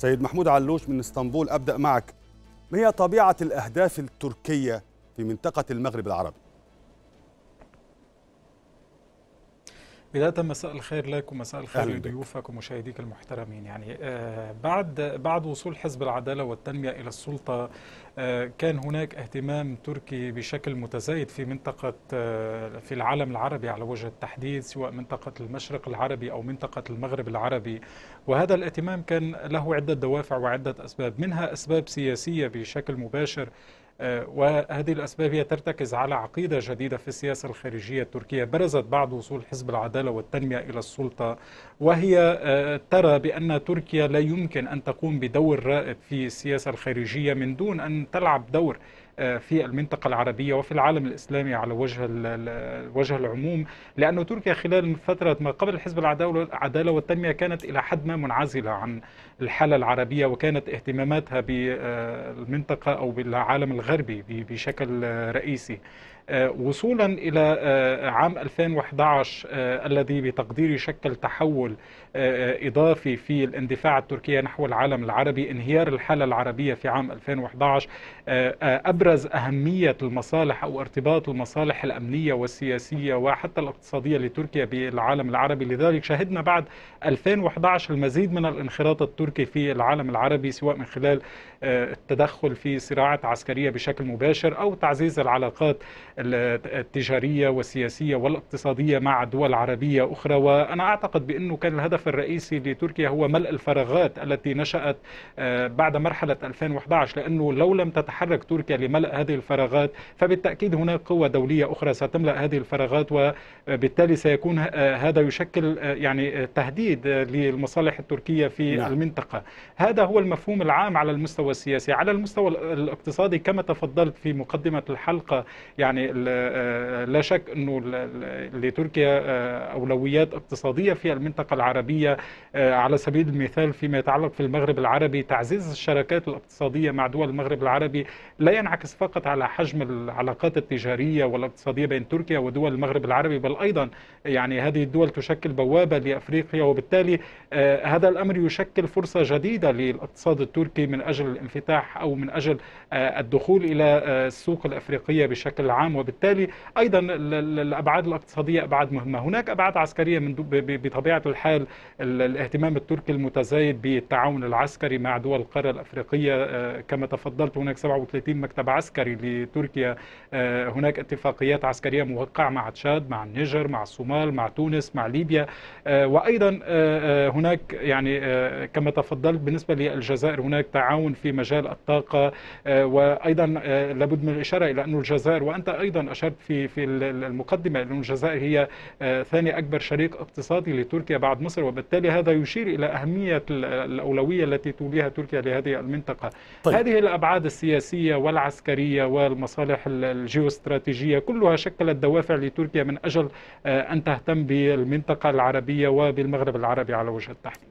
سيد محمود علوش من اسطنبول أبدأ معك ما هي طبيعة الأهداف التركية في منطقة المغرب العربي؟ بداية مساء الخير لك ومساء الخير لضيوفك ومشاهديك المحترمين يعني آه، بعد بعد وصول حزب العدالة والتنمية إلى السلطة آه، كان هناك اهتمام تركي بشكل متزايد في منطقة آه، في العالم العربي على وجه التحديد سواء منطقة المشرق العربي أو منطقة المغرب العربي وهذا الاهتمام كان له عدة دوافع وعدة أسباب منها أسباب سياسية بشكل مباشر آه، وهذه الأسباب هي ترتكز على عقيدة جديدة في السياسة الخارجية التركية برزت بعد وصول حزب العدالة والتنمية إلى السلطة وهي آه، ترى بأن تركيا لا يمكن أن تقوم بدور رائد في السياسة الخارجية من دون أن تلعب دور آه، في المنطقة العربية وفي العالم الإسلامي على وجه وجه العموم لأن تركيا خلال فترة ما قبل حزب العدالة والتنمية كانت إلى حد ما منعزلة عن الحالة العربية وكانت اهتماماتها بالمنطقة أو بالعالم الغربي الغربي بشكل رئيسي آه، وصولا إلى آه، عام 2011 آه، الذي بتقديري شكل تحول إضافي في الاندفاع التركي نحو العالم العربي انهيار الحالة العربية في عام 2011 أبرز أهمية المصالح أو ارتباط المصالح الأمنية والسياسية وحتى الاقتصادية لتركيا بالعالم العربي لذلك شهدنا بعد 2011 المزيد من الانخراط التركي في العالم العربي سواء من خلال التدخل في صراعات عسكرية بشكل مباشر أو تعزيز العلاقات التجارية والسياسية والاقتصادية مع دول عربية أخرى وأنا أعتقد بأنه كان الهدف الرئيسي لتركيا هو ملء الفراغات التي نشأت آه، بعد مرحلة 2011 لأنه لو لم تتحرك تركيا لملء هذه الفراغات فبالتأكيد هناك قوة دولية أخرى ستملأ هذه الفراغات وبالتالي سيكون آه، هذا يشكل آه، يعني تهديد للمصالح التركية في نعم. المنطقة هذا هو المفهوم العام على المستوى السياسي على المستوى الاقتصادي كما تفضلت في مقدمة الحلقة يعني آه، لا شك أنه لتركيا آه، أولويات اقتصادية في المنطقة العربية آه، على سبيل المثال فيما يتعلق في المغرب العربي تعزيز الشراكات الاقتصادية مع دول المغرب العربي لا ينعكس فقط على حجم العلاقات التجارية والاقتصادية بين تركيا ودول المغرب العربي بل أيضا يعني هذه الدول تشكل بوابة لأفريقيا وبالتالي هذا الأمر يشكل فرصة جديدة للاقتصاد التركي من أجل الانفتاح أو من أجل الدخول إلى السوق الأفريقية بشكل عام العام وبالتالي أيضا الأبعاد الاقتصادية أبعاد مهمة هناك أبعاد عسكرية من بطبيعة الحال الاهتمام التركي المتزايد بالتعاون العسكري مع دول القارة الأفريقية آه، كما تفضلت هناك 37 مكتب عسكري لتركيا آه، هناك اتفاقيات عسكرية موقعة مع تشاد مع النيجر مع الصومال مع تونس مع ليبيا آه، وأيضا هناك يعني كما تفضلت بالنسبة للجزائر هناك تعاون في مجال الطاقة وأيضا لابد من الإشارة إلى أن الجزائر وأنت ايضا اشرت في في المقدمه ان الجزائر هي آه، ثاني اكبر شريك اقتصادي لتركيا بعد مصر وبالتالي هذا يشير الى اهميه الاولويه التي توليها تركيا لهذه المنطقه طيب. هذه الابعاد السياسيه والعسكريه والمصالح الجيوستراتيجيه كلها شكلت دوافع لتركيا من اجل آه، ان تهتم بالمنطقه العربيه وبالمغرب العربي على وجه التحديد